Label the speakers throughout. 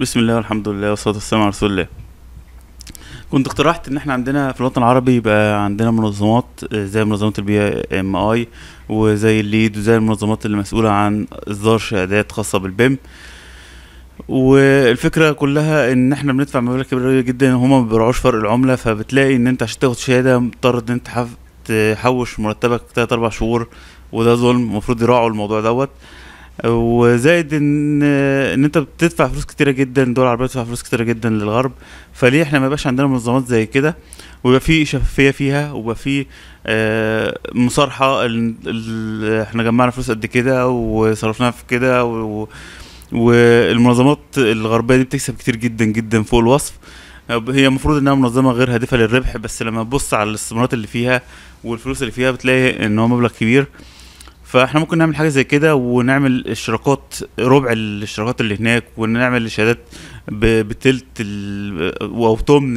Speaker 1: بسم الله والحمد لله والصلاه والسلام على رسول الله كنت اقترحت ان احنا عندنا في الوطن العربي يبقى عندنا منظمات آه، زي منظمه البي ام اي وزي الليد وزي المنظمات اللي مسؤوله عن اصدار شهادات خاصه بالبيم والفكره كلها ان احنا بندفع مبالغ كبيره جدا هما ما بيراعوش فرق العمله فبتلاقي ان انت عشان تاخد شهاده مضطر ان انت تحوش مرتبك 3 4 شهور وده ظلم المفروض يراعوا الموضوع دوت وزائد ان ان انت بتدفع فلوس كتيره جدا الدول العربيه بتدفع فلوس كتيره جدا للغرب فليه احنا ما يبقاش عندنا منظمات زي كده ويبقى في شفافيه فيها ويبقى في آه مصارحه احنا جمعنا فلوس قد كده وصرفناها في كده والمنظمات الغربيه دي بتكسب كتير جدا جدا فوق الوصف هي المفروض انها منظمه غير هادفه للربح بس لما تبص على الاستثمارات اللي فيها والفلوس اللي فيها بتلاقي ان هو مبلغ كبير فاحنا ممكن نعمل حاجه زي كده ونعمل اشتراكات ربع الاشتراكات اللي هناك ونعمل شهادات بتلت او تمن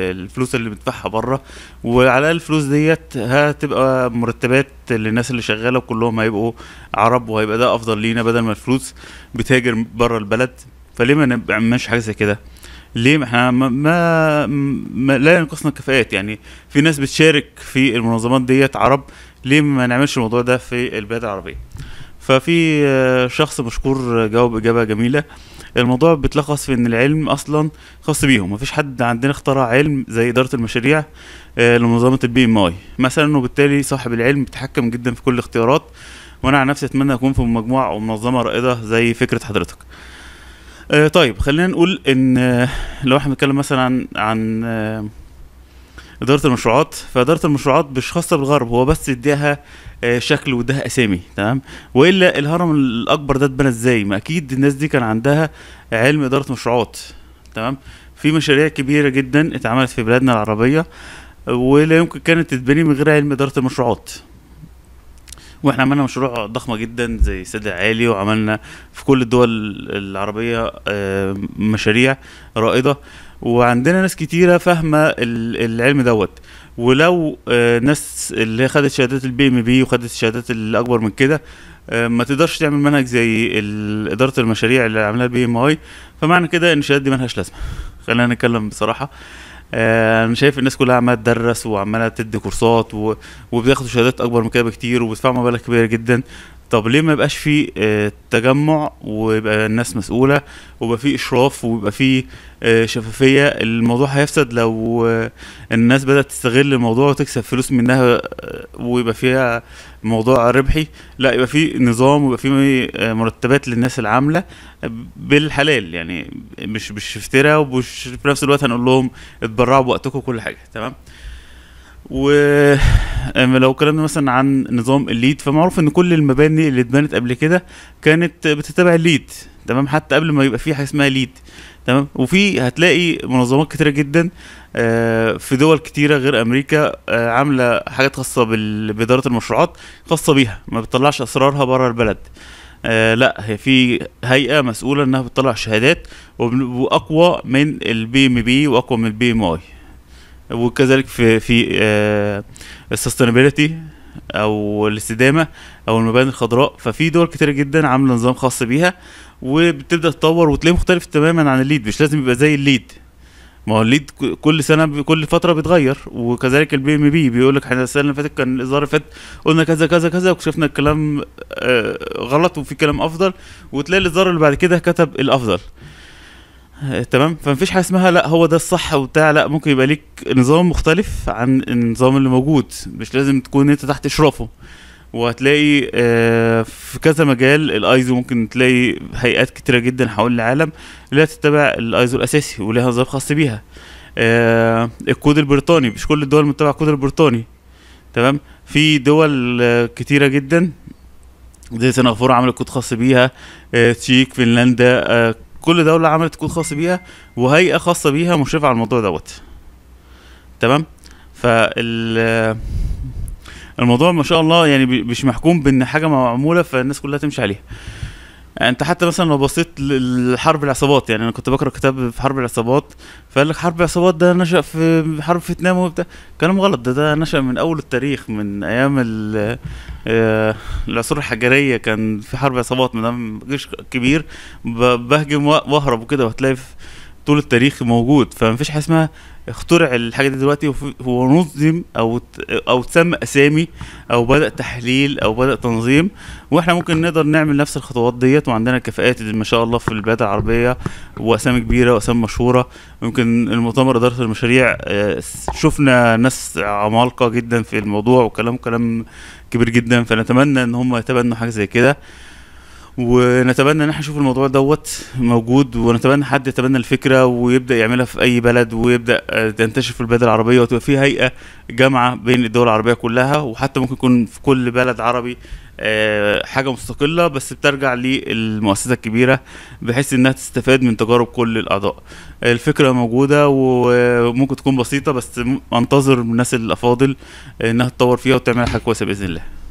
Speaker 1: الفلوس اللي بندفعها بره وعلى الفلوس ديت هتبقى مرتبات للناس اللي شغاله وكلهم هيبقوا عرب وهيبقى ده افضل لينا بدل ما الفلوس بتهاجر بره البلد فليه ما نعملش حاجه زي كده ليه احنا ما, ما, ما لا ينقصنا الكفاءات يعني في ناس بتشارك في المنظمات ديت عرب ليه ما نعملش الموضوع ده في البلاد العربية ففي آه، شخص مشكور جاوب إجابة جميلة الموضوع بيتلخص في ان العلم اصلا خاص بيهم مفيش حد عندنا اخترع علم زي اداره المشاريع آه، لمنظمه البي ام اي مثلا وبالتالي صاحب العلم بيتحكم جدا في كل الاختيارات وانا عن نفسي اتمنى اكون في مجموعه او منظمه رائده زي فكره حضرتك آه، طيب خلينا نقول ان لو احنا بنتكلم مثلا عن, عن اداره المشروعات فاداره المشروعات مش خاصه بالغرب هو بس اداها آه، شكل وده اسامي تمام والا الهرم الاكبر ده اتبنى ازاي ما اكيد الناس دي كان عندها علم اداره مشروعات تمام في مشاريع كبيره جدا اتعملت في بلادنا العربيه ولا يمكن كانت تتبني من غير علم اداره المشروعات واحنا عملنا مشروع ضخمه جدا زي سد العالي وعملنا في كل الدول العربيه آه، مشاريع رائده وعندنا ناس كتيره فاهمه العلم دوت ولو آه، ناس اللي خدت شهادات البي ام بي وخدت الشهادات الاكبر من كده آه، ما تقدرش تعمل منهج زي اداره المشاريع اللي عاملاها البي ام اي فمعنى كده ان الشهادات دي ملهاش لازمه خلينا نتكلم بصراحه آه، انا شايف الناس كلها عماله تدرس وعماله تدي كورسات و... وبتاخد شهادات اكبر من كده بكتير وبتدفع مبالغ كبيره جدا طب ليه ما يبقاش في آه، تجمع ويبقى الناس مسؤوله ويبقى في اشراف ويبقى في آه، شفافيه الموضوع هيفسد لو آه، الناس بدات تستغل الموضوع وتكسب فلوس منها ويبقى فيها موضوع ربحي لا يبقى في نظام ويبقى في مرتبات للناس العامله بالحلال يعني مش بالشفتره ومش في نفس الوقت هنقول لهم اتبرعوا بوقتكم كل حاجه تمام و لو اتكلمنا مثلا عن نظام الليد فمعروف ان كل المباني اللي اتبنت قبل كده كانت بتتبع الليد تمام حتى قبل ما يبقى في حاجه اسمها ليد تمام وفي هتلاقي منظمات كتيره جدا آه، في دول كتيره غير امريكا آه، عامله حاجات خاصه باداره المشروعات خاصه بيها ما بتطلعش اسرارها بره البلد آه لا هي في هيئه مسؤوله انها بتطلع شهادات واقوى من البي ام بي واقوى من البي ام اي وكذلك في في السستينابيلتي آه، او الاستدامه او المباني الخضراء ففي دول كتير جدا عامله نظام خاص بيها وبتبدا تطور وتلاقيه مختلف تماما عن الليد مش لازم يبقى زي الليد ما هو الليد كل سنه كل فتره بيتغير وكذلك البي ام بي بيقول لك احنا السنه اللي فاتت كان اللي فات قلنا كذا كذا كذا وشفنا الكلام آه، غلط وفي كلام افضل وتلاقي الاصدار اللي بعد كده كتب الافضل تمام فمفيش حاجه اسمها لا هو ده الصح وبتاع لا ممكن يبقى ليك نظام مختلف عن النظام اللي موجود مش لازم تكون انت تحت اشرافه وهتلاقي آه، في كذا مجال الايزو ممكن تلاقي هيئات كتيره جدا حول العالم لا تتبع الايزو الاساسي ولها نظام خاص بيها آه، الكود البريطاني مش كل الدول متبعه الكود البريطاني تمام في دول آه، كتيره جدا زي سنغافوره عملت كود خاص بيها تشيك فنلندا كل دوله عملت كود خاص بيها وهيئه خاصه بيها مشرفه على الموضوع دوت تمام فال الموضوع ما شاء الله يعني مش محكوم بان حاجه معموله فالناس كلها تمشي عليها يعني انت حتى مثلا لو بصيت لحرب العصابات يعني انا كنت بقرا كتاب في حرب العصابات فقال لك حرب العصابات ده نشا في حرب فيتنام وبتاع كلام غلط ده ده نشا من اول التاريخ من ايام آه، العصور الحجريه كان في حرب عصابات من جيش كبير بهجم واهرب وكده وهتلاقي طول التاريخ موجود فما فيش حاجه اسمها اخترع الحاجه دي دلوقتي هو نظم او او تسمى اسامي او بدا تحليل او بدا تنظيم واحنا ممكن نقدر نعمل نفس الخطوات ديت وعندنا كفاءات ما شاء الله في البلاد العربيه واسامي كبيره واسامي مشهوره ممكن المؤتمر اداره المشاريع آه، شفنا ناس عمالقه جدا في الموضوع وكلام كلام كبير جدا فنتمنى ان هم يتبنوا حاجه زي كده ونتمنى ان احنا نشوف الموضوع دوت موجود ونتمنى حد يتبنى الفكره ويبدا يعملها في اي بلد ويبدا تنتشر في البلاد العربيه وتبقى في هيئه جامعه بين الدول العربيه كلها وحتى ممكن يكون في كل بلد عربي آه، حاجه مستقله بس بترجع للمؤسسه الكبيره بحيث انها تستفاد من تجارب كل الاعضاء الفكره موجوده وممكن تكون بسيطه بس انتظر من الناس الافاضل انها تطور فيها وتعمل حاجه كويسه باذن الله